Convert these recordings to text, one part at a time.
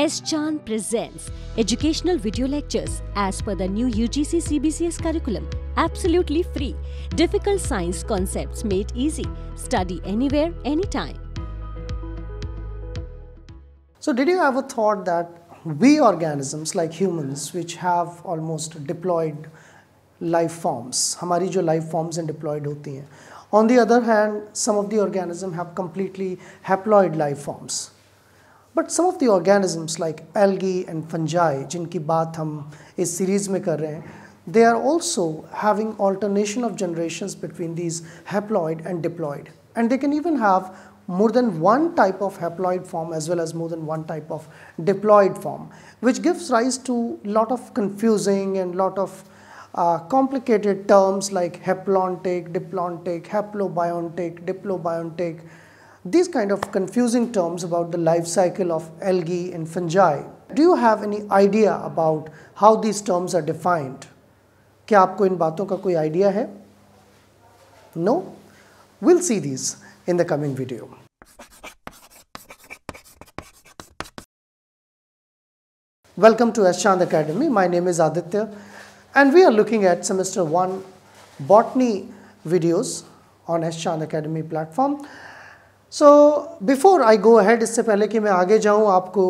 S. Chan presents educational video lectures as per the new UGC CBCS curriculum, absolutely free. Difficult science concepts made easy. Study anywhere, anytime. So, did you ever thought that we organisms like humans, which have almost deployed life forms, हमारी जो life forms and deployed होती हैं. On the other hand, some of the organism have completely haploid life forms. But some of the organisms like algae and fungi, jinki baat hum is series mein kar rahe hai, they are also having alternation of generations between these haploid and diploid. And they can even have more than one type of haploid form as well as more than one type of diploid form, which gives rise to a lot of confusing and lot of uh, complicated terms like haplontic, diplontic, haplobiontic, diplobiontic, diplobiontic these kind of confusing terms about the life cycle of algae and fungi. Do you have any idea about how these terms are defined? क्या आपको इन बातों का कोई idea है We'll see these in the coming video. Welcome to Ashand Academy. My name is Aditya and we are looking at semester 1 botany videos on Ashand Academy platform. So before I go ahead इससे पहले कि मैं आगे जाऊँ आपको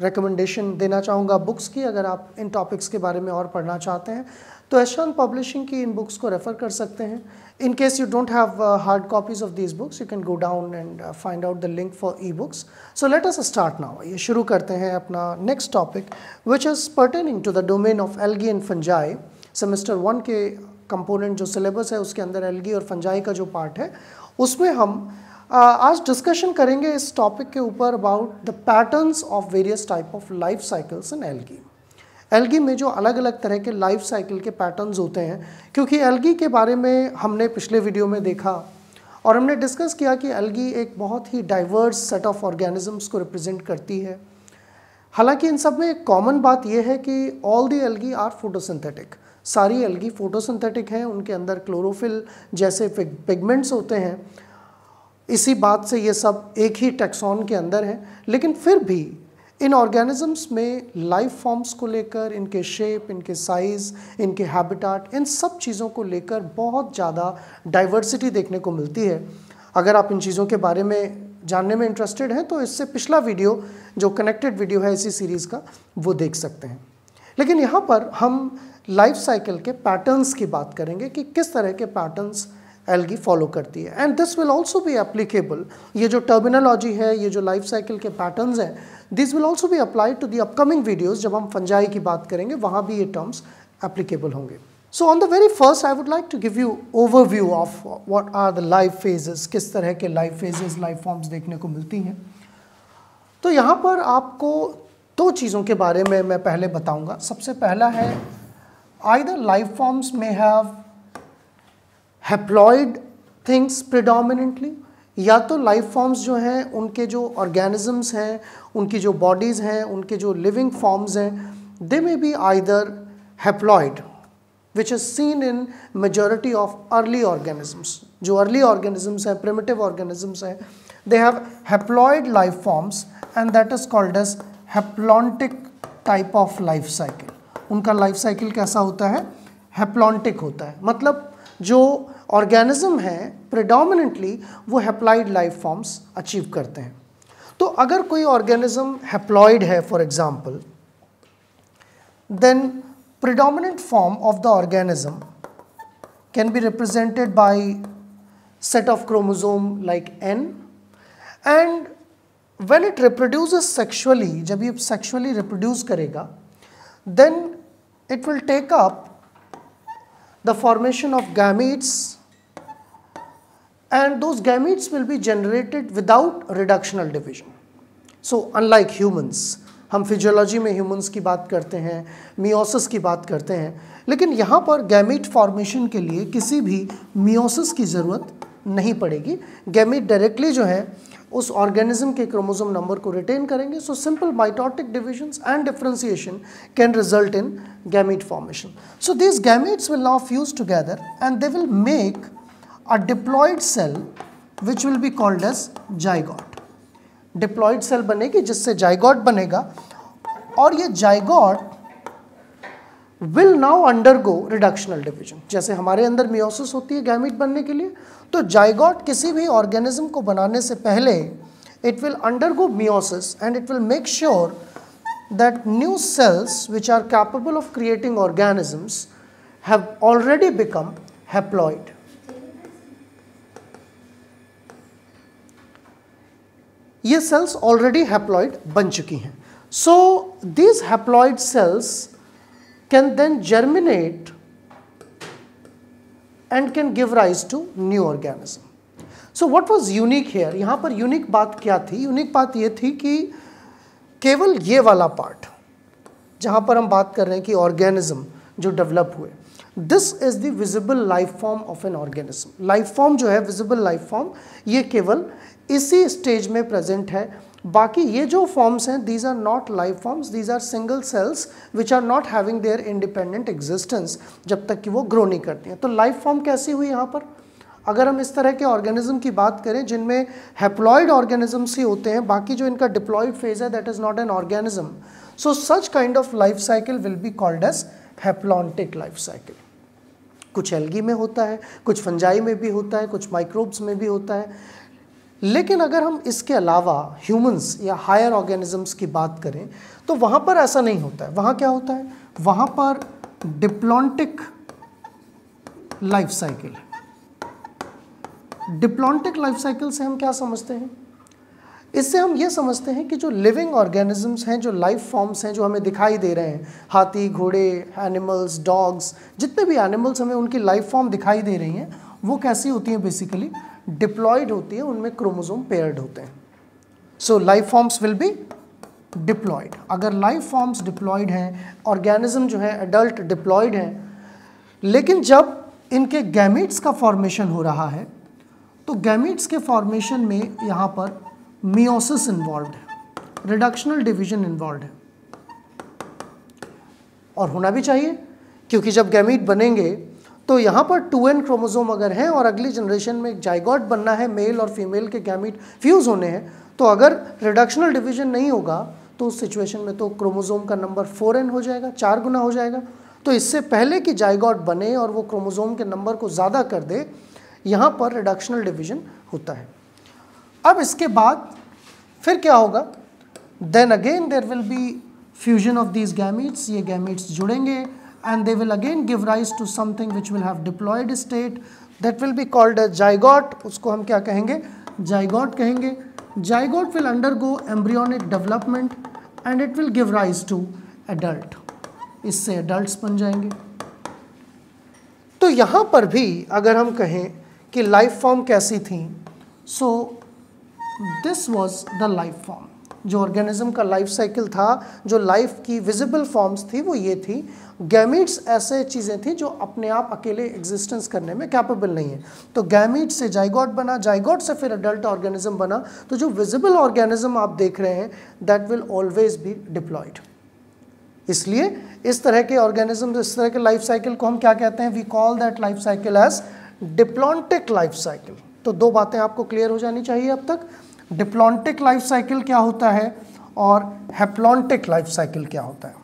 recommendation देना चाहूँगा books की अगर आप इन टॉपिक्स के बारे में और पढ़ना चाहते हैं तो ऐशान पब्लिशिंग की इन बुक्स को रेफ़र कर सकते हैं in case you don't have hard copies of these books you can go down and find out the link for e books so let us start now ये शुरू करते हैं अपना next topic which is pertaining to the domain of algae and fungi semester one के component जो syllabus है उसके अंदर एलगी और फंजाई का जो पार्ट है उसमें हम Uh, आज डिस्कशन करेंगे इस टॉपिक के ऊपर about the patterns of various type of life cycles in algae algae में जो अलग अलग तरह के लाइफ साइकिल के पैटर्न्स होते हैं क्योंकि एलगी के बारे में हमने पिछले वीडियो में देखा और हमने डिस्कस किया कि एल्गी एक बहुत ही डाइवर्स सेट ऑफ ऑर्गेनिजम्स को रिप्रेजेंट करती है हालांकि इन सब में एक कॉमन बात यह है कि all the algae are photosynthetic सारी एलगी फोटोसिंथेटिक हैं उनके अंदर क्लोरोफिल जैसे पिगमेंट्स होते हैं इसी बात से ये सब एक ही टैक्सॉन के अंदर हैं लेकिन फिर भी इन ऑर्गेनिजम्स में लाइफ फॉर्म्स को लेकर इनके शेप इनके साइज़ इनके हैबिटाट इन सब चीज़ों को लेकर बहुत ज़्यादा डाइवर्सिटी देखने को मिलती है अगर आप इन चीज़ों के बारे में जानने में इंटरेस्टेड हैं तो इससे पिछला वीडियो जो कनेक्टेड वीडियो है इसी सीरीज़ का वो देख सकते हैं लेकिन यहाँ पर हम लाइफ साइकिल के पैटर्न्स की बात करेंगे कि किस तरह के पैटर्न्स एलगी फॉलो करती है एंड दिस विल ऑल्सो भी एप्लीकेबल ये जो टर्मिनोलॉजी है ये जो लाइफ साइकिल के पैटर्न हैं दिस विल ऑल्सो भी applied to the upcoming videos जब हम फंजाई की बात करेंगे वहाँ भी ये टर्म्स एप्लीकेबल होंगे so on the very first I would like to give you overview of what are the life phases किस तरह के लाइफ फेजेस लाइफ फॉर्म्स देखने को मिलती हैं तो यहाँ पर आपको दो चीज़ों के बारे में मैं पहले बताऊँगा सबसे पहला है I the life forms may have haploid things predominantly या तो लाइफ फॉर्म्स जो हैं उनके जो ऑर्गेनिजम्स हैं उनकी जो बॉडीज़ हैं उनके जो लिविंग फॉर्म्स हैं they may be either haploid which is seen in majority of early organisms जो अर्ली ऑर्गेनिजम्स हैं प्रिमेटिव ऑर्गेनिजम्स हैं they have haploid life forms and that is called as haplontic type of life cycle उनका life cycle कैसा होता है haplontic होता है मतलब जो ऑर्गेनिज्म हैं प्रिडोमिनेंटली वो हेप्लॉइड लाइफ फॉर्म्स अचीव करते हैं तो अगर कोई ऑर्गेनिज्म हेप्लॉइड है for example then predominant form of the organism can be represented by set of chromosome like n and when it reproduces sexually जब ये सेक्शुअली रिप्रोड्यूस करेगा then it will take up the formation of gametes and those gametes will be generated without reductional division. So unlike humans, हम physiology में humans की बात करते हैं meiosis की बात करते हैं लेकिन यहाँ पर गैमेट फॉर्मेशन के लिए किसी भी मियोसिस की ज़रूरत नहीं पड़ेगी गैमेट डायरेक्टली जो है उस ऑर्गेनिज्म के क्रोमोसोम नंबर को रिटेन करेंगे so simple mitotic divisions and differentiation can result in gamete formation so this gametes will now fuse together and they will make a diploid cell which will be called as zygote. Diploid cell banegi jisse zygote banega aur ye zygote will now undergo reductional division. jaise hamare andar meiosis hoti hai gamete banne ke liye to zygote kisi bhi organism ko banane se pehle it will undergo meiosis and it will make sure that new cells which are capable of creating organisms have already become haploid. ये cells already haploid बन चुकी हैं so these haploid cells can then germinate and can give rise to new organism so what was unique here यहां पर unique बात क्या थी unique बात ये थी कि केवल ये वाला पार्ट जहां पर हम बात कर रहे हैं कि ऑर्गेनिज्म जो डेवलप हुए this is the visible life form of an organism life form जो है विजिबल लाइफ फॉर्म ये केवल इसी स्टेज में प्रेजेंट है बाकी ये जो फॉर्म्स हैं these are not life forms these are single cells which are not having their independent existence जब तक कि वो ग्रो नहीं करती हैं तो लाइफ फॉर्म कैसी हुई यहाँ पर अगर हम इस तरह के ऑर्गेनिज्म की बात करें जिनमें हेप्लॉयड ऑर्गेनिजम्स ही होते हैं बाकी जो इनका डिप्लॉयड फेज है that is not an organism so such kind of life cycle will be called as haplontic life cycle कुछ एल्गी में होता है कुछ फंजाई में भी होता है कुछ माइक्रोब्स में भी होता है लेकिन अगर हम इसके अलावा ह्यूमंस या हायर ऑर्गेनिजम्स की बात करें तो वहाँ पर ऐसा नहीं होता है वहाँ क्या होता है वहाँ पर डिप्लॉन्टिक लाइफ साइकिल है डिप्लॉन्टिक लाइफ साइकिल से हम क्या समझते हैं इससे हम ये समझते हैं कि जो लिविंग ऑर्गेनिजम्स हैं जो लाइफ फॉर्म्स हैं जो हमें दिखाई दे रहे हैं हाथी घोड़े एनिमल्स डॉग्स जितने भी एनिमल्स हमें उनकी लाइफ फॉर्म दिखाई दे रही हैं वो कैसी होती हैं बेसिकली डिप्लॉयड होती है उनमें क्रोमोजोम पेयर्ड होते हैं so life forms will be diploid अगर लाइफ फॉर्म्स डिप्लॉयड हैं ऑर्गेनिज्म जो है एडल्ट डिप्लॉयड हैं लेकिन जब इनके गैमेट्स का फॉर्मेशन हो रहा है तो गैमेट्स के फॉर्मेशन में यहाँ पर मियोसिस इन्वॉल्व है रिडक्शनल डिवीजन इन्वॉल्व है और होना भी चाहिए क्योंकि जब गैमिट बनेंगे तो यहाँ पर टू एन क्रोमोजोम अगर हैं और अगली जनरेशन में एक जाइगॉट बनना है मेल और फीमेल के गैमिट फ्यूज़ होने हैं तो अगर रिडक्शनल डिवीजन नहीं होगा तो उस सिचुएशन में तो क्रोमोजोम का नंबर फोर एन हो जाएगा चार गुना हो जाएगा तो इससे पहले कि जाइगॉट बने और वो क्रोमोजोम के नंबर को ज़्यादा कर दे यहाँ पर रिडक्शनल डिविज़न होता है अब इसके बाद फिर क्या होगा then again there will be fusion of these gametes ये गैमिट्स जुड़ेंगे and they will again give rise to something which will have diploid state that will be called as zygote usko hum kya kahenge zygote kahenge zygote will undergo embryonic development and it will give rise to adult isse adults ban jayenge to yahan par bhi agar hum kahe ki life form kaisi thi so this was the life form जो organism का life cycle था जो life की visible forms थी वो ये थी gametes ऐसे चीज़ें थी जो अपने आप अकेले एग्जिस्टेंस करने में कैपेबल नहीं है तो गैमिट से जाइगॉट बना जाइगॉट से फिर अडल्ट ऑर्गेनिज्म बना तो जो विजिबल ऑर्गेनिज्म आप देख रहे हैं that will always be diploid इसलिए इस तरह के ऑर्गेनिज्म इस तरह के लाइफ साइकिल को हम क्या कहते हैं we call that life cycle as diplontic life cycle तो दो बातें आपको क्लियर हो जानी चाहिए अब तक डिप्लॉन्टिक लाइफ साइकिल क्या होता है और हेप्लॉन्टिक लाइफ साइकिल क्या होता है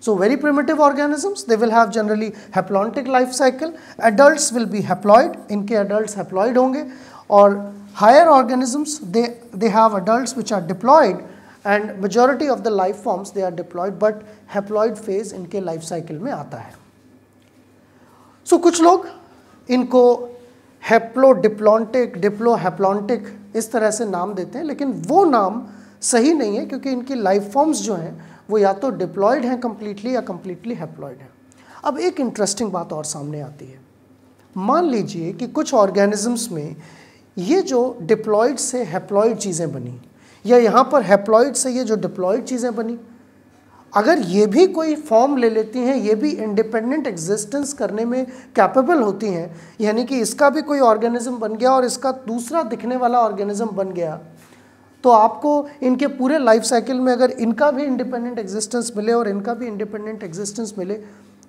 So very primitive organisms, they will have generally haplontic life cycle. Adults will be haploid, इनके adults haploid honge or higher organisms, they, they have adults which are diploid and majority of the life forms they are diploid but haploid phase इनके life cycle mein aata hai So kuch कुछ लोग इनको Diplo डिप्लोहेप्लॉन्टिक इस तरह से नाम देते हैं लेकिन वो नाम सही नहीं है क्योंकि इनकी लाइफ फॉर्म्स जो हैं वो या तो डिप्लॉयड हैं कम्प्लीटली या कम्प्लीटली हेप्लॉयड हैं अब एक इंटरेस्टिंग बात और सामने आती है मान लीजिए कि कुछ ऑर्गेनिजम्स में ये जो डिप्लॉयड से हेप्लॉयड चीज़ें बनी या यहाँ पर हेप्लॉयड से ये जो डिप्लॉयड चीज़ें बनी अगर ये भी कोई फॉर्म ले लेती हैं ये भी इंडिपेंडेंट एग्जिस्टेंस करने में कैपेबल होती हैं यानी कि इसका भी कोई ऑर्गेनिज्म बन गया और इसका दूसरा दिखने वाला ऑर्गेनिज्म बन गया तो आपको इनके पूरे लाइफ साइकिल में अगर इनका भी इंडिपेंडेंट एग्जिस्टेंस मिले और इनका भी इंडिपेंडेंट एग्जिस्टेंस मिले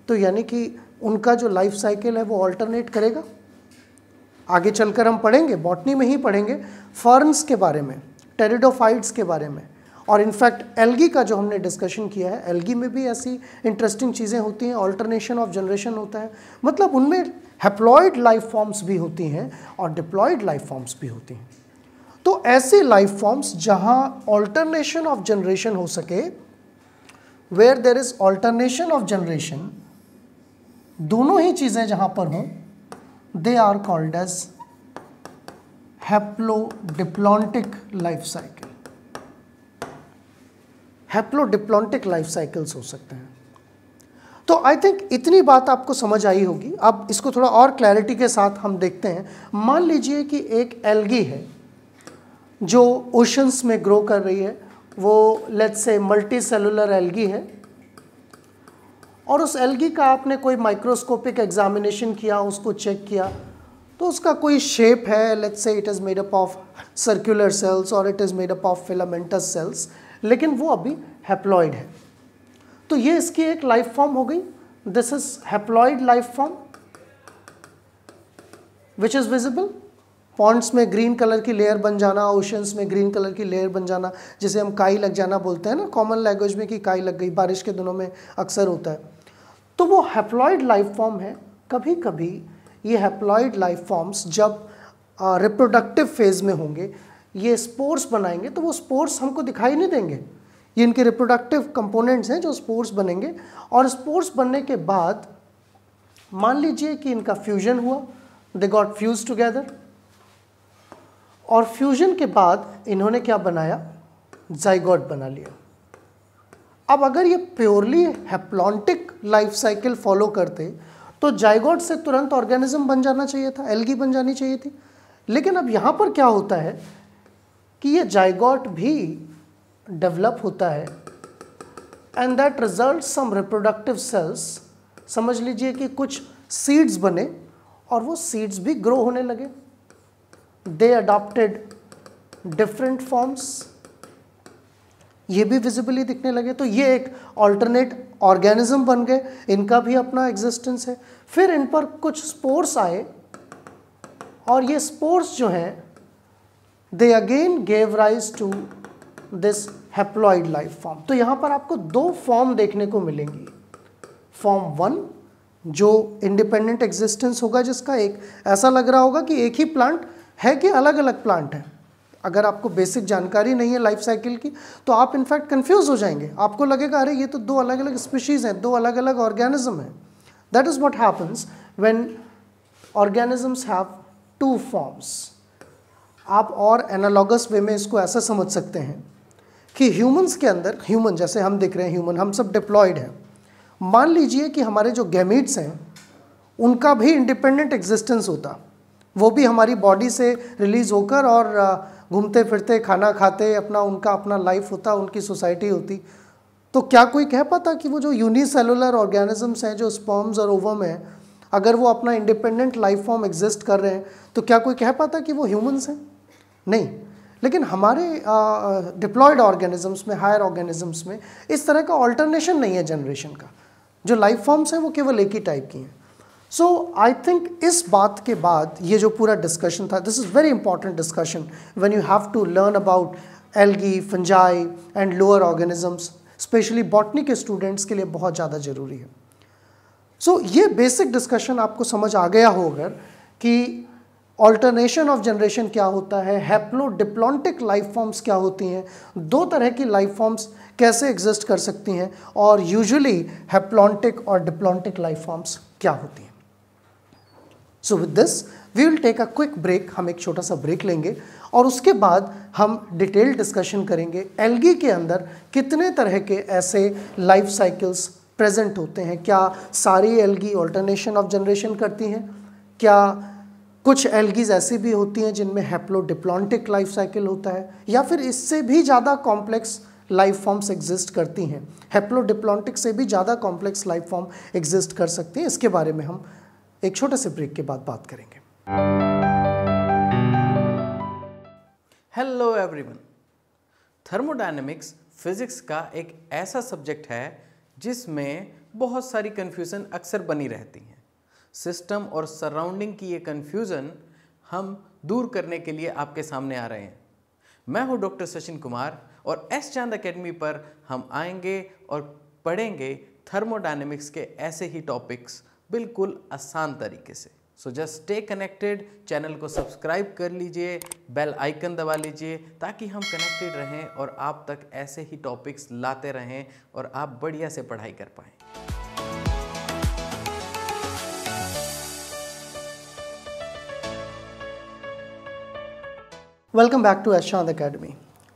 तो यानी कि उनका जो लाइफ साइकिल है वो ऑल्टरनेट करेगा आगे चलकर हम पढ़ेंगे बॉटनी में ही पढ़ेंगे फर्न्स के बारे में टेरिडोफाइट्स के बारे में और इनफैक्ट एल्गी का जो हमने डिस्कशन किया है एल्गी में भी ऐसी इंटरेस्टिंग चीज़ें होती हैं ऑल्टरनेशन ऑफ जनरेशन होता है मतलब उनमें हैप्लॉयड लाइफ फॉर्म्स भी होती हैं और डिप्लॉयड लाइफ फॉर्म्स भी होती हैं तो ऐसे लाइफ फॉर्म्स जहां ऑल्टरनेशन ऑफ जनरेशन हो सके where there is alternation of generation दोनों ही चीज़ें जहां पर हों they are called as diplontic life cycle haplodiplontic life cycles हो सकते हैं तो आई थिंक इतनी बात आपको समझ आई होगी अब इसको थोड़ा और क्लैरिटी के साथ हम देखते हैं मान लीजिए कि एक एलगी है जो ओशंस में ग्रो कर रही है वो let's say multi cellular algae है और उस एल्गी का आपने कोई माइक्रोस्कोपिक एग्जामिनेशन किया उसको चेक किया तो उसका कोई शेप है let's say it is made up of circular cells और it is made up of filamentous cells लेकिन वो अभी हैप्लॉइड है तो ये इसकी एक लाइफ फॉर्म हो गई this is haploid life form which is visible ponds में ग्रीन कलर की लेयर बन जाना ओशंस में ग्रीन कलर की लेयर बन जाना जिसे हम काई लग जाना बोलते हैं ना कॉमन लैंग्वेज में कि काई लग गई बारिश के दिनों में अक्सर होता है तो वो हैप्लॉयड लाइफ फॉर्म है कभी कभी ये हैप्लॉयड लाइफ फॉर्म्स जब रिप्रोडक्टिव फेज में होंगे ये स्पोर्स बनाएंगे तो वो स्पोर्स हमको दिखाई नहीं देंगे ये इनके रिप्रोडक्टिव कंपोनेंट्स हैं जो स्पोर्स बनेंगे और स्पोर्स बनने के बाद मान लीजिए कि इनका फ्यूजन हुआ दे गॉट फ्यूज टुगेदर और फ्यूजन के बाद इन्होंने क्या बनाया जाइगॉट बना लिया अब अगर ये purely haplontic life cycle follow करते तो जाइगॉड से तुरंत ऑर्गेनिज्म बन जाना चाहिए था एल्गी बन जानी चाहिए थी लेकिन अब यहाँ पर क्या होता है कि ये जाइगॉट भी डेवलप होता है and that result some reproductive cells समझ लीजिए कि कुछ सीड्स बने और वो सीड्स भी ग्रो होने लगे they adopted different forms ये भी विजिबली दिखने लगे तो ये एक ऑल्टरनेट ऑर्गेनिज्म बन गए इनका भी अपना एग्जिस्टेंस है फिर इन पर कुछ स्पोर्स आए और ये स्पोर्स जो हैं they again gave rise to this haploid life form तो यहाँ पर आपको दो फॉर्म देखने को मिलेंगी फॉर्म वन जो इंडिपेंडेंट एग्जिस्टेंस होगा जिसका एक ऐसा लग रहा होगा कि एक ही प्लांट है कि अलग अलग प्लांट है अगर आपको बेसिक जानकारी नहीं है लाइफ साइकिल की तो आप इनफैक्ट कंफ्यूज हो जाएंगे आपको लगेगा अरे ये तो दो अलग अलग स्पीशीज़ हैं दो अलग अलग ऑर्गेनिज्म हैं that is what happens when organisms have two forms आप और एनालॉगस वे में इसको ऐसा समझ सकते हैं कि ह्यूमंस के अंदर ह्यूमन जैसे हम देख रहे हैं ह्यूमन हम सब डिप्लॉयड हैं मान लीजिए कि हमारे जो गैमिट्स हैं उनका भी इंडिपेंडेंट एग्जिस्टेंस होता वो भी हमारी बॉडी से रिलीज़ होकर और घूमते फिरते खाना खाते अपना उनका अपना लाइफ होता उनकी सोसाइटी होती तो क्या कोई कह पाता कि वो जो यूनिसेलुलर ऑर्गेनिजम्स हैं जो स्पॉम्स और ओवम हैं अगर वो अपना इंडिपेंडेंट लाइफ फॉर्म एग्जिस्ट कर रहे हैं तो क्या कोई कह पाता कि वो ह्यूमंस हैं नहीं लेकिन हमारे डिप्लॉयड ऑर्गेनिजम्स में हायर ऑर्गेनिजम्स में इस तरह का ऑल्टरनेशन नहीं है जनरेशन का जो लाइफ फॉर्म्स हैं वो केवल एक ही टाइप की हैं सो आई थिंक इस बात के बाद ये जो पूरा डिस्कशन था this is very important discussion when you have to learn about algae fungi and lower organisms specially botany के स्टूडेंट्स के लिए बहुत ज़्यादा ज़रूरी है सो so, ये बेसिक डिस्कशन आपको समझ आ गया हो अगर कि ऑल्टरनेशन ऑफ जनरेशन क्या होता है डिप्लॉन्टिक लाइफ फॉर्म्स क्या होती हैं दो तरह की लाइफ फॉर्म्स कैसे एग्जिस्ट कर सकती हैं और यूजुअली हैप्लॉन्टिक और डिप्लॉन्टिक लाइफ फॉर्म्स क्या होती हैं so with this we will take a quick break हम एक छोटा सा ब्रेक लेंगे और उसके बाद हम डिटेल डिस्कशन करेंगे एलगी के अंदर कितने तरह के ऐसे लाइफ साइकिल्स प्रेजेंट होते हैं क्या सारी एलगी ऑल्टरनेशन ऑफ जनरेशन करती हैं क्या कुछ एलगीज ऐसी भी होती हैं जिनमें हैप्लोडिप्लॉन्टिक लाइफ साइकिल होता है या फिर इससे भी ज़्यादा कॉम्प्लेक्स लाइफ फॉर्म्स एग्जिस्ट करती हैं हैप्लोडिप्लॉन्टिक से भी ज़्यादा कॉम्प्लेक्स लाइफ फॉर्म एग्जिस्ट कर सकती हैं इसके बारे में हम एक छोटे से ब्रेक के बाद बात करेंगे हेलो एवरीवन थर्मोडायनेमिक्स फिजिक्स का एक ऐसा सब्जेक्ट है जिसमें बहुत सारी कन्फ्यूज़न अक्सर बनी रहती हैं सिस्टम और सराउंडिंग की ये कन्फ्यूज़न हम दूर करने के लिए आपके सामने आ रहे हैं मैं हूं डॉक्टर सचिन कुमार और एस चांद एकेडमी पर हम आएंगे और पढ़ेंगे थर्मोडायनेमिक्स के ऐसे ही टॉपिक्स बिल्कुल आसान तरीके से so just stay connected channel को सब्सक्राइब कर लीजिए बेल आइकन दबा लीजिए ताकि हम कनेक्टेड रहें और आप तक ऐसे ही टॉपिक्स लाते रहें और आप बढ़िया से पढ़ाई कर पाएँ welcome back to Eshant academy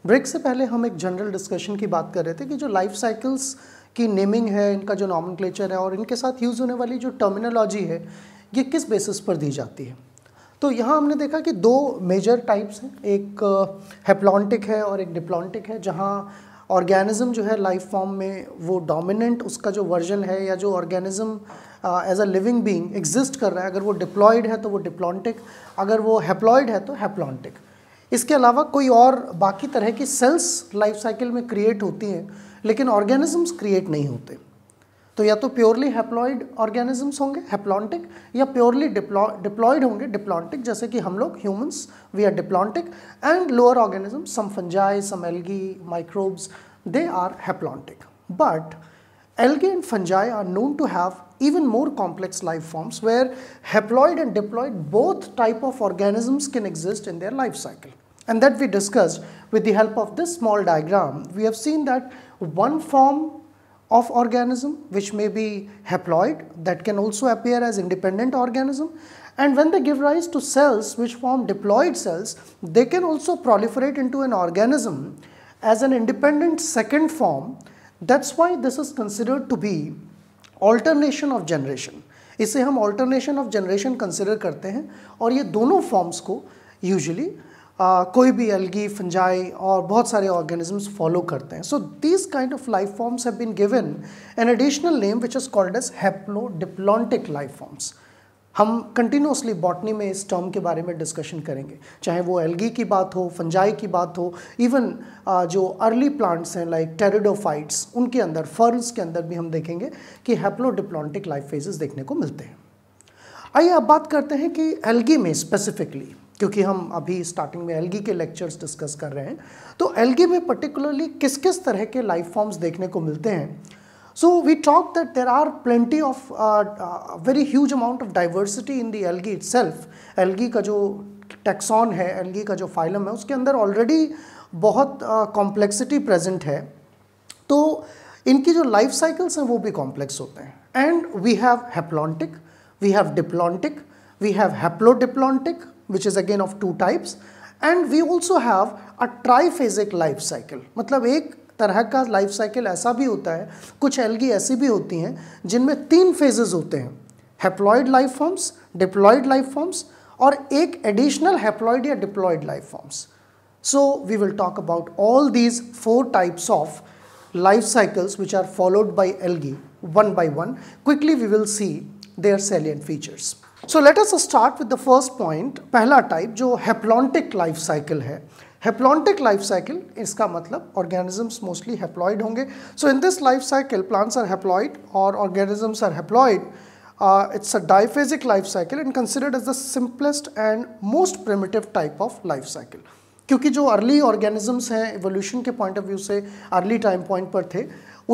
break से पहले हम एक जनरल डिस्कशन की बात कर रहे थे कि जो लाइफ साइकिल्स की नेमिंग है इनका जो नॉमन है और इनके साथ यूज़ होने वाली जो टर्मिनोलॉजी है ये किस बेसिस पर दी जाती है तो यहाँ हमने देखा कि दो मेजर टाइप्स हैं एक हेप्लॉन्टिक uh, है और एक डिप्लॉन्टिक है जहाँ ऑर्गेनिज्म जो है लाइफ फॉर्म में वो डोमिनेंट उसका जो वर्जन है या जो organism as a living being exist कर रहा है अगर वो डिप्लॉयड है तो वो डिप्लॉन्टिक अगर वो हेप्लॉयड है तो हेप्लॉन्टिक इसके अलावा कोई और बाकी तरह की सेल्स लाइफ साइकिल में क्रिएट होती हैं लेकिन ऑर्गेनिजम्स क्रिएट नहीं होते तो या तो प्योरली हेप्लॉइड ऑर्गेनिजम्स होंगे हेप्लॉन्टिक या प्योरली डिप्लॉयड होंगे डिप्लॉन्टिक जैसे कि हम लोग humans we are diplontic and lower organisms some fungi some algae microbes they are haplontic but Algae and fungi are known to have even more complex life forms where haploid and diploid both type of organisms can exist in their life cycle. And that we discussed with the help of this small diagram. We have seen that one form of organism which may be haploid that can also appear as independent organism and when they give rise to cells which form diploid cells they can also proliferate into an organism as an independent second form that's why this is considered to be alternation of generation इसे हम alternation of generation consider करते हैं और ये दोनों forms को usually uh, कोई भी अलगी फंजाई और बहुत सारे ऑर्गेनिजम्स फॉलो करते हैं so these kind of life forms have been given an additional name which is called as haplodiplontic life forms हम कंटिन्यूसली बॉटनी में इस टर्म के बारे में डिस्कशन करेंगे चाहे वो एल्गी की बात हो फंजाई की बात हो इवन जो अर्ली प्लांट्स हैं लाइक टेरिडोफाइट्स उनके अंदर फर्न्स के अंदर भी हम देखेंगे कि हैप्लोडिप्लॉन्टिक लाइफ फेजेस देखने को मिलते हैं आइए अब बात करते हैं कि एल्गी में स्पेसिफिकली क्योंकि हम अभी स्टार्टिंग में एल्गी के लेक्चर्स डिस्कस कर रहे हैं तो एल्गी में पर्टिकुलरली किस किस तरह के लाइफ फॉर्म्स देखने को मिलते हैं So we talked that there are plenty of uh, uh, very huge amount of diversity in the algae itself. Algae का जो taxon है, algae का जो phylum है, उसके अंदर already बहुत uh, complexity present है. तो इनकी जो life cycles हैं वो भी complex होते हैं. And we have haplontic, we have diplontic, we have haplodiplontic, which is again of two types. And we also have a triphasic life cycle. मतलब एक तरह का लाइफ साइकिल ऐसा भी होता है कुछ एलगी ऐसी भी होती हैं जिनमें तीन फेजेस होते हैं haploid life forms diploid life forms और एक एडिशनल हैप्लॉइड या diploid life forms so we will talk about all these four types of life cycles which are followed by algae one by one quickly we will see their salient features so let us start with the first point पहला type जो haplontic life cycle है haplontic life cycle इसका मतलब organisms mostly haploid होंगे सो इन this life cycle plants are haploid और organisms are haploid it's a diphasic life cycle and considered as the simplest and most primitive type of life cycle क्योंकि जो early organisms हैं evolution के point of view से early time point पर थे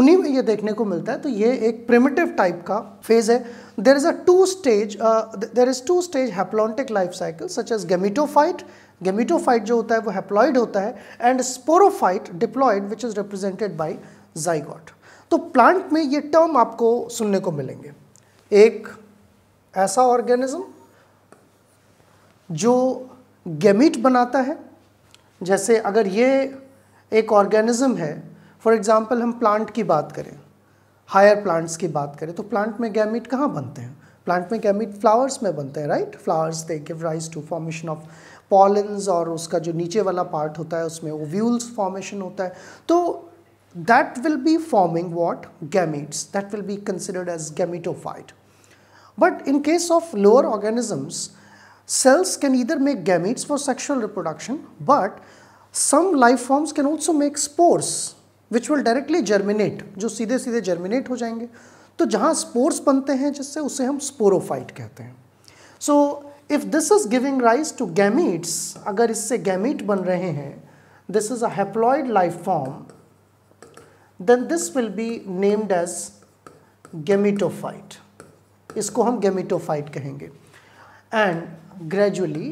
उन्हीं में ये देखने को मिलता है तो ये एक प्रिमिटिव टाइप का फेज है there is a two stage there is two stage haplontic life cycle such as gametophyte gametophyte जो होता है वो हेप्लॉइड होता है and sporophyte diploid which is represented by zygote तो प्लांट में ये टर्म आपको सुनने को मिलेंगे एक ऐसा ऑर्गेनिज्म जो गेमिट बनाता है जैसे अगर ये एक ऑर्गेनिज्म है फॉर एग्ज़ाम्पल हम प्लांट की बात करें हायर प्लांट्स की बात करें तो प्लांट में गैमिट कहाँ बनते हैं प्लांट में गैमिट फ्लावर्स में बनते हैं right flowers they give rise to formation of pollens और उसका जो नीचे वाला पार्ट होता है उसमें ओव्यूल्स फॉर्मेशन होता है तो that will be forming what gametes that will be considered as gametophyte but in case of lower organisms cells can either make gametes for sexual reproduction but some life forms can also make spores which will directly germinate जो सीधे सीधे germinate हो जाएंगे तो जहाँ spores बनते हैं जिससे उसे हम स्पोरोफाइट कहते हैं so so, if this is giving rise to gametes अगर इससे गैमीट बन रहे हैं this is haploid life form then this will be named as gametophyte इसको हम गेमिटोफाइट कहेंगे and gradually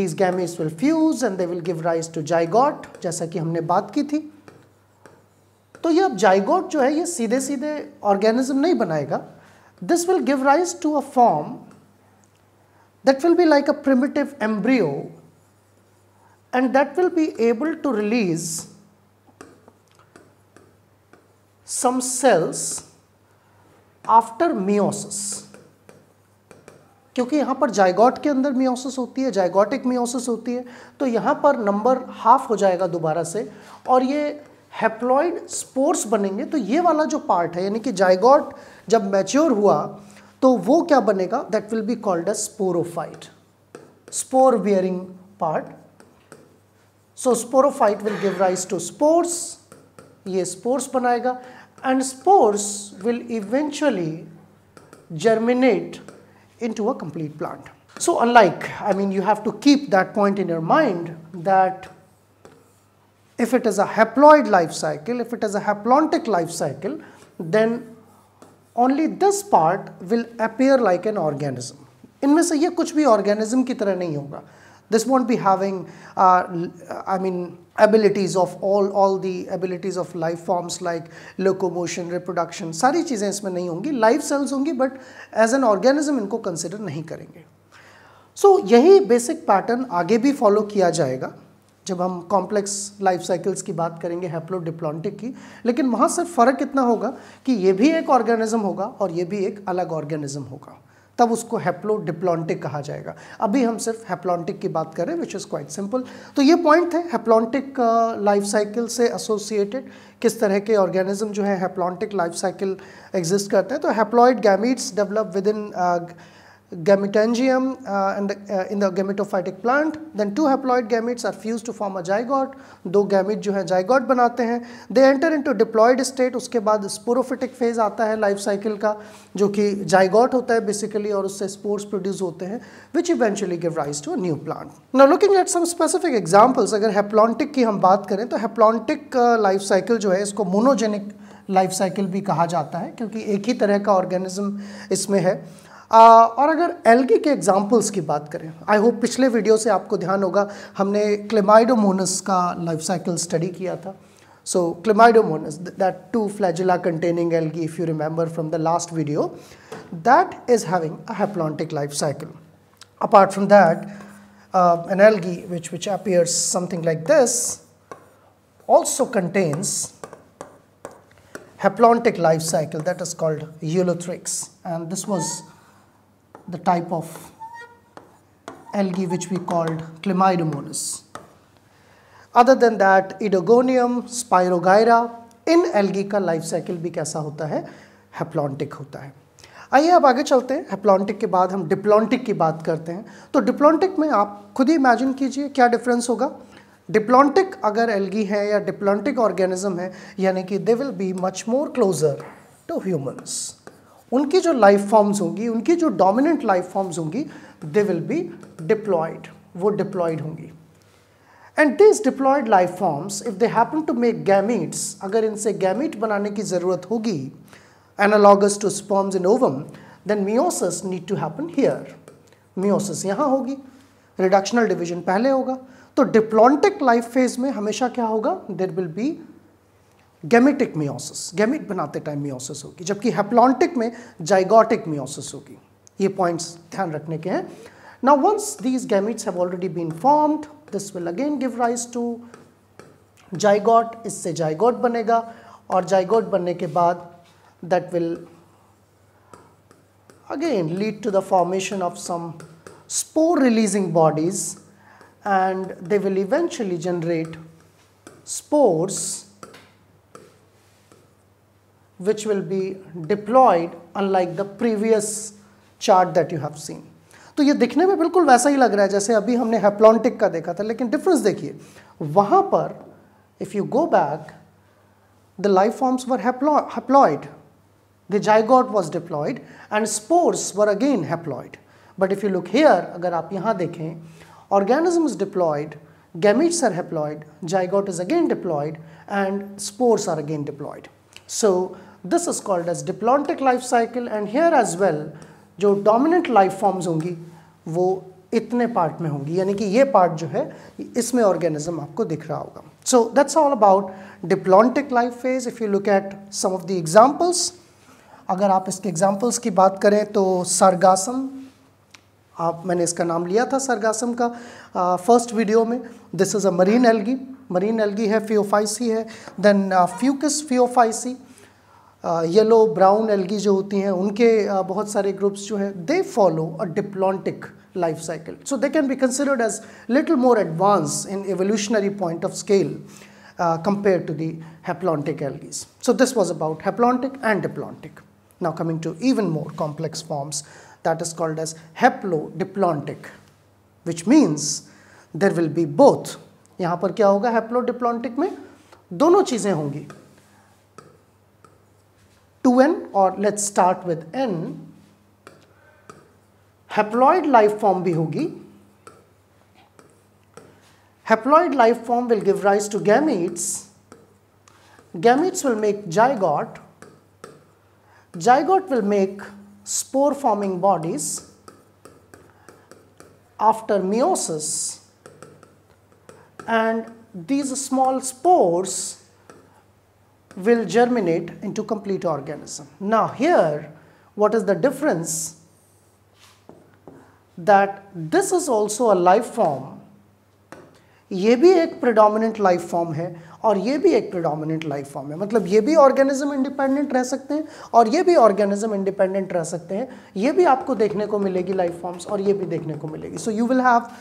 these gametes will fuse and they will give rise to zygote जैसा कि हमने बात की थी तो ये अब जाइगोट जो है ये सीधे सीधे ऑर्गेनिज्म नहीं बनाएगा this will give rise to a form that will be like a primitive embryo and that will be able to release some cells after meiosis क्योंकि यहाँ पर जायगॉट के अंदर मियोसिस होती है जायगॉटिक मियोसिस होती है तो यहाँ पर नंबर हाफ हो जाएगा दोबारा से और ये हेप्लॉइड स्पोर्स बनेंगे तो ये वाला जो पार्ट है यानी कि जायगॉट जब मैच्योर हुआ तो वो क्या बनेगा that will be called a sporophyte spore bearing part so sporophyte will give rise to spores ये स्पोर्स बनाएगा and spores will eventually germinate into a complete plant. So unlike, I mean you have to keep that point in your mind that if it is a haploid life cycle, if it is a haplontic life cycle, then only this part will appear like an organism इनमें से ये कुछ भी organism की तरह नहीं होगा this won't be having I mean abilities of all all the abilities of life forms like locomotion reproduction सारी चीज़ें इसमें नहीं होंगी लाइफ सेल्स होंगी बट एज एन ऑर्गेनिज्म इनको कंसिडर नहीं करेंगे सो so, यही बेसिक पैटर्न आगे भी फॉलो किया जाएगा जब हम कॉम्प्लेक्स लाइफ साइकिल्स की बात करेंगे हैप्लोडिप्लॉन्टिक की लेकिन वहाँ से फ़र्क इतना होगा कि ये भी एक ऑर्गेनिज्म होगा और ये भी एक अलग ऑर्गेनिज्म होगा तब उसको हैप्लोडिप्लॉन्टिक कहा जाएगा अभी हम सिर्फ हैप्लॉन्टिक की बात करें विच इज़ क्वाइट सिंपल तो ये पॉइंट थे हैप्लॉन्टिक लाइफ साइकिल से एसोसिएटेड किस तरह के ऑर्गेनिज्म जो है हैप्लॉन्टिक लाइफ साइकिल एग्जिस्ट करते हैं तो haploid gametes develop within gametangium uh, and the, uh, in the gametophytic plant then two haploid gametes are fused to form a zygote दो गैमेट जो है जाइगॉट बनाते हैं they enter into diploid state उसके बाद sporophytic phase आता है life cycle का जो कि जाइगॉट होता है बेसिकली और उससे स्पोर्स प्रोड्यूस होते हैं which eventually give rise to new plant now looking at some specific examples अगर हेप्लॉन्टिक की हम बात करें तो हेप्लॉन्टिक लाइफ साइकिल जो है इसको मोनोजेनिक लाइफ साइकिल भी कहा जाता है क्योंकि एक ही तरह का ऑर्गेनिज्म इसमें है और अगर एल्गी के एग्जाम्पल्स की बात करें आई होप पिछले वीडियो से आपको ध्यान होगा हमने क्लेमाइडोमोनस का लाइफ साइकिल स्टडी किया था so Chlamydomonas that two flagella containing algae if you remember from the last video that is having a haplontic life cycle apart from that an algae which which appears something like this also contains haplontic life cycle that is called Ulothrix and this was the type of algae which we called Chlamydomonas. Other than that, Idogonium, Spirogyra, इन algae का life cycle भी कैसा होता है haplontic होता है आइए अब आगे चलते हैं हेप्लॉन्टिक के बाद हम डिप्लॉन्टिक की बात करते हैं तो डिप्लॉन्टिक में आप खुद ही इमेजिन कीजिए क्या डिफरेंस होगा डिप्लॉन्टिक अगर एल्गी है या डिप्लॉन्टिक ऑर्गेनिज्म है यानी कि they will be much more closer to humans उनकी जो लाइफ फॉर्म्स होंगी उनकी जो डोमिनेंट लाइफ फॉर्म्स होंगी दे विल बी डिप्लॉयड वो डिप्लॉयड होंगी and this diploid life forms if they happen to make gametes अगर इनसे गैमिट बनाने की ज़रूरत होगी analogous to sperms in ovum then meiosis need to happen here meiosis यहाँ होगी रिडक्शनल डिविजन पहले होगा तो डिप्लॉन्टिक लाइफ फेज में हमेशा क्या होगा there will be gametic meiosis gamete बनाते टाइम मियोसिस होगी जबकि हेप्लॉन्टिक में जाइगोटिक मियोसिस होगी ये पॉइंट्स ध्यान रखने के हैं now once these gametes have already been formed this will again give rise to zygote इससे जाइगोट बनेगा और जाइगोट बनने के बाद that will again lead to the formation of some spore releasing bodies and they will eventually generate spores which will be deployed unlike the previous chart that you have seen तो ये दिखने में बिल्कुल वैसा ही लग रहा है जैसे अभी हमने हेप्लॉन्टिक का देखा था लेकिन डिफरेंस देखिए वहाँ पर if you go back the life forms were haploid the zygote was diploid and spores were again haploid but if you look here अगर आप यहाँ देखें organism is diploid gametes are haploid, zygote is again deployed and spores are again deployed. So this is called as diplontic life cycle and here as well जो dominant life forms होंगी वो इतने part में होंगी यानी कि ये part जो है इसमें ऑर्गेनिज्म आपको दिख रहा होगा so that's all about diplontic life phase if you look at some of the examples अगर आप इसके एग्जाम्पल्स की बात करें तो सरगासम आप मैंने इसका नाम लिया था सरगासम का फर्स्ट वीडियो में this is a marine algae marine algae है फ्योफाइसी है then Fucus Phaeophyceae yellow brown algae जो होती हैं उनके बहुत सारे ग्रुप्स जो हैं they follow a diplontic life cycle so they can be considered as little more advance in evolutionary point of scale compare to the haplontic algaes so this was about haplontic and diplontic now coming to even more complex forms that is called as haplodiplontic which means there will be both यहाँ पर क्या होगा haplo diplontic में दोनों चीज़ें होंगी 2n or let's start with n haploid life form भी होगी Haploid life form will give rise to gametes. gametes will make zygote zygote will make spore forming bodies after meiosis and these small spores will germinate into complete organism. Now here, what is the difference? That this is also a life form. ये भी एक predominant life form है और ये भी एक predominant life form है मतलब ये भी organism independent रह सकते हैं और ये भी organism independent रह सकते हैं ये भी आपको देखने को मिलेगी life forms और ये भी देखने को मिलेगी. So you will have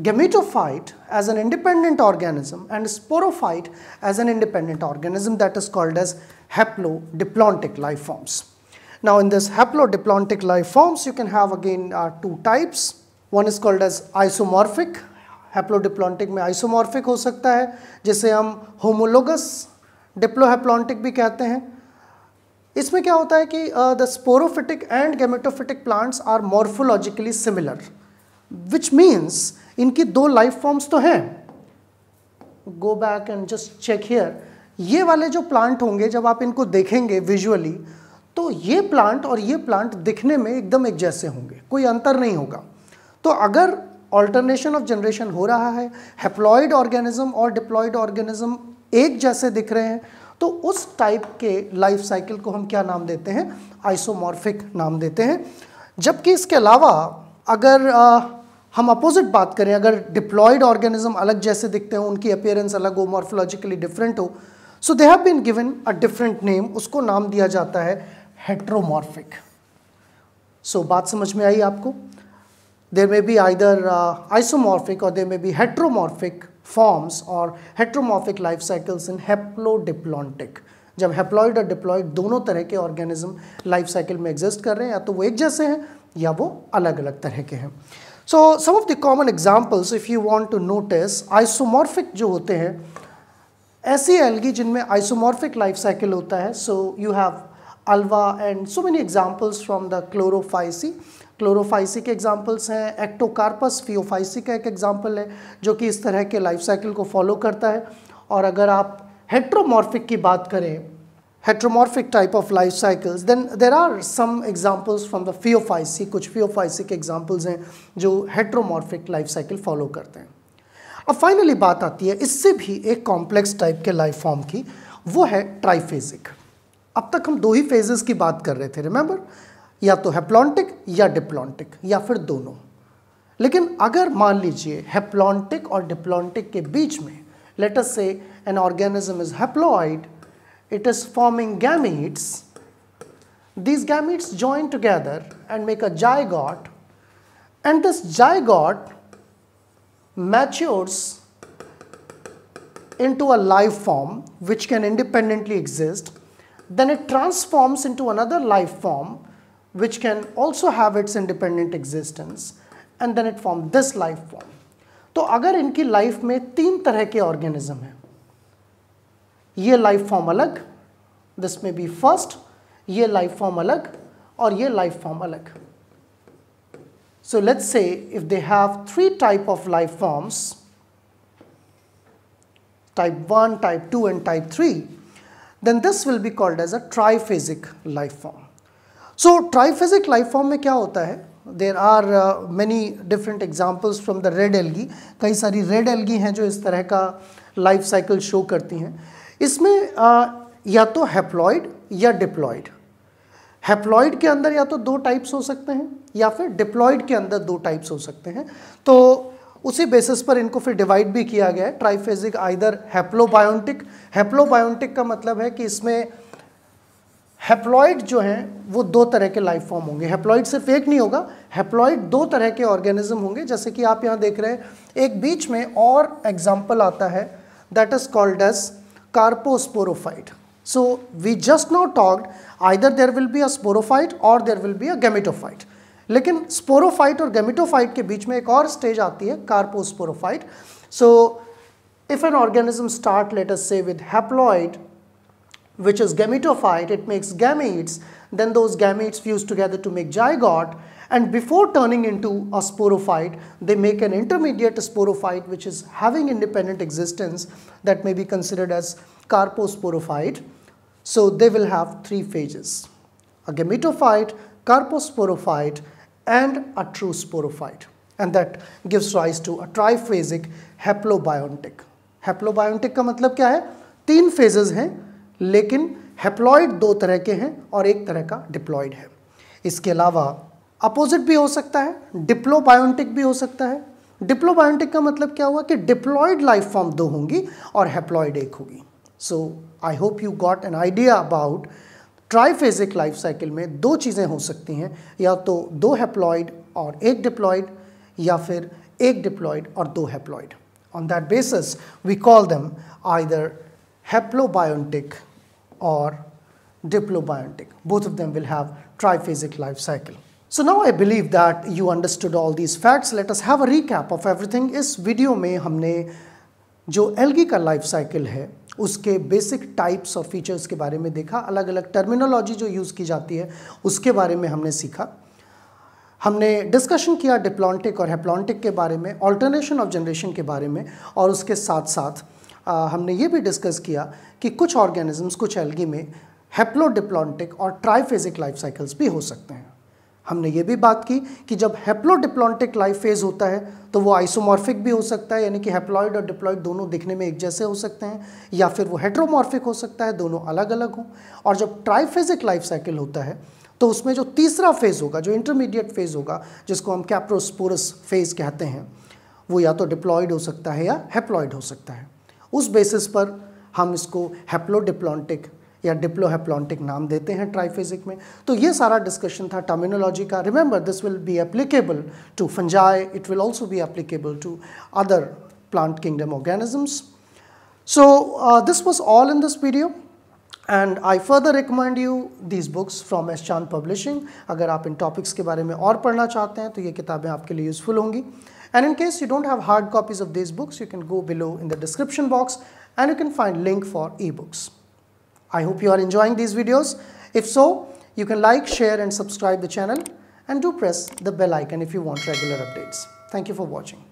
gametophyte as an independent organism and sporophyte as an independent organism that is called as haplodiplontic life forms. Now in this haplodiplontic life forms you can have again uh, two types. One is called as isomorphic. Haplodiplontic में isomorphic हो सकता है जिसे हम homologous diplohaplontic भी कहते हैं इसमें क्या होता है कि uh, the sporophytic and gametophytic plants are morphologically similar, which means इनकी दो लाइफ फॉर्म्स तो हैं go back and just check here ये वाले जो प्लांट होंगे जब आप इनको देखेंगे विजुअली तो ये प्लांट और ये प्लांट दिखने में एकदम एक जैसे होंगे कोई अंतर नहीं होगा तो अगर ऑल्टरनेशन ऑफ जनरेशन हो रहा है हेप्लॉयड ऑर्गेनिज्म और डिप्लॉयड ऑर्गेनिज्म एक जैसे दिख रहे हैं तो उस टाइप के लाइफ साइकिल को हम क्या नाम देते हैं आइसोमॉर्फिक नाम देते हैं जबकि इसके अलावा अगर आ, हम अपोजिट बात करें अगर डिप्लॉयड ऑर्गेनिज्म अलग जैसे दिखते हैं उनकी अपेयरेंस अलग हो मॉर्फोलॉजिकली डिफरेंट हो so they have been given a different name उसको नाम दिया जाता है हेट्रोमॉर्फिक सो so, बात समझ में आई आपको देर में बी आइदर आइसोमॉर्फिक और there may be heteromorphic forms और heteromorphic life cycles in haplodiplontic जब हेप्लॉयड और डिप्लॉयड दोनों तरह के ऑर्गेनिज्म लाइफ साइकिल में एग्जिस्ट कर रहे हैं या तो वो एक जैसे हैं या वो अलग अलग तरह के हैं so some of the common examples if you want to notice isomorphic जो होते हैं ऐसी एल्गी जिनमें आइसोमॉर्फिक लाइफ साइकिल होता है so you have Ulva and so many examples from the Chlorophyceae Chlorophyceae के एग्जाम्पल्स हैं एक्टोकार्पस फियोफाइसी का एक एग्जाम्पल है जो कि इस तरह के लाइफ साइकिल को फॉलो करता है और अगर आप हेट्रोमॉर्फिक की बात करें heteromorphic type of life cycles then there are some examples from the pheophysi कुछ pheophysi के examples हैं जो heteromorphic life cycle follow करते हैं अब फाइनली बात आती है इससे भी एक कॉम्प्लेक्स टाइप के लाइफ फॉर्म की वो है ट्राइफेजिक अब तक हम दो ही फेजेस की बात कर रहे थे रिमेंबर या तो हेप्लॉन्टिक या डिप्लॉन्टिक या फिर दोनों लेकिन अगर मान लीजिए हेप्लॉन्टिक और डिप्लॉन्टिक के बीच में let's say an organism is haploid it is forming gametes. These gametes join together and make a zygote and this zygote matures into a life form which can independently exist. Then it transforms into another life form which can also have its independent existence and then it forms this life form. So, agar inki life mein तीन tarah ke organism hai. ये life form अलग this may be first ये life form अलग और ये life form अलग so let's say if they have three type of life forms type one type two and type three then this will be called as a triphasic life form so triphasic life form में क्या होता है there are many different examples from the red algae कई सारी red algae हैं जो इस तरह का लाइफ साइकिल शो करती हैं इसमें आ, या तो हैप्लॉयड या डिप्लॉयड हैप्लॉयड के अंदर या तो दो टाइप्स हो सकते हैं या फिर डिप्लॉयड के अंदर दो टाइप्स हो सकते हैं तो उसी बेसिस पर इनको फिर डिवाइड भी किया गया है ट्राइफेजिक आइदर हैप्लोबायोटिक हैप्लोबायोटिक का मतलब है कि इसमें हैप्लॉयड जो हैं वो दो तरह के लाइफ फॉर्म होंगे हैप्लॉयड सिर्फ एक नहीं होगा हैप्लॉयड दो तरह के ऑर्गेनिज्म होंगे जैसे कि आप यहाँ देख रहे हैं एक बीच में और एग्जाम्पल आता है that is called as carposporophyte. So we just now talked either there will be a sporophyte or there will be a gametophyte. लेकिन स्पोरोफाइट और गेमिटोफाइट के बीच में एक और स्टेज आती है carposporophyte so if an organism start let us say with haploid which is gametophyte it makes gametes then those gametes fuse together to make zygote And before turning into a sporophyte, they make an intermediate sporophyte which is having independent existence that may be considered as carposporophyte. So they will have three phases: a gametophyte, carposporophyte and a true sporophyte. And that gives rise to a triphasic haplobiontic ka matlab kya hai? है phases phases हैं लेकिन haploid दो तरह के हैं और एक तरह का डिप्लॉइड है Iske अलावा अपोजिट भी हो सकता है डिप्लोबायोटिक भी हो सकता है डिप्लोबायोटिक का मतलब क्या हुआ कि डिप्लॉयड लाइफ फॉर्म दो होंगी और हेप्लॉयड एक होगी so I hope you got an idea about triphasic life cycle में दो चीज़ें हो सकती हैं या तो दो हेप्लॉयड और एक डिप्लॉयड या फिर एक डिप्लॉयड और दो haploid on that basis we call them either haplobiontic और diplobiontic both of them will have triphasic life cycle so now I believe that you understood all these facts let us have a recap of everything इस video में हमने जो algae का life cycle है उसके basic types और features के बारे में देखा अलग अलग टर्मिनोलॉजी जो यूज़ की जाती है उसके बारे में हमने सीखा हमने डिस्कशन किया डिप्लॉन्टिक और हेप्लॉन्टिक के बारे में ऑल्टरनेशन ऑफ जनरेशन के बारे में और उसके साथ साथ आ, हमने ये भी डिस्कस किया कि कुछ ऑर्गेनिजम्स कुछ एलगी में हेप्लोडिप्लॉन्टिक और ट्राईफेजिक लाइफ साइकिल्स भी हो सकते हैं हमने ये भी बात की कि जब डिप्लॉन्टिक लाइफ फेज होता है तो वो आइसोमॉर्फिक भी हो सकता है यानी कि हेप्लॉयड और डिप्लॉइड दोनों दिखने में एक जैसे हो सकते हैं या फिर वो हेट्रोमॉर्फिक हो सकता है दोनों अलग अलग हों और जब ट्राईफेजिक लाइफ साइकिल होता है तो उसमें जो तीसरा फेज़ होगा जो इंटरमीडिएट फेज़ होगा जिसको हम कैप्रोस्पोरस फेज़ कहते हैं वो या तो डिप्लॉयड हो सकता है या हेप्लॉयड हो सकता है उस बेसिस पर हम इसको हेप्लोडिप्लॉन्टिक या डिप्लो डिप्लोहेप्लॉन्टिक नाम देते हैं ट्राइफिजिक में तो ये सारा डिस्कशन था टर्मिनोलॉजी का remember this will be applicable to fungi it will also be applicable to other plant kingdom organisms so this was all in this video and I further recommend you these books from S Chand publishing अगर आप इन topics के बारे में और पढ़ना चाहते हैं तो ये किताबें आपके लिए यूजफुल होंगी and in case you don't have hard copies of this books you can go below in the description box and you can find link for e books I hope you are enjoying these videos. If so, you can like, share and subscribe the channel and do press the bell icon if you want regular updates. Thank you for watching.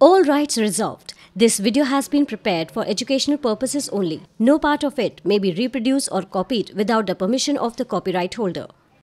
All rights reserved. This video has been prepared for educational purposes only. No part of it may be reproduced or copied without the permission of the copyright holder.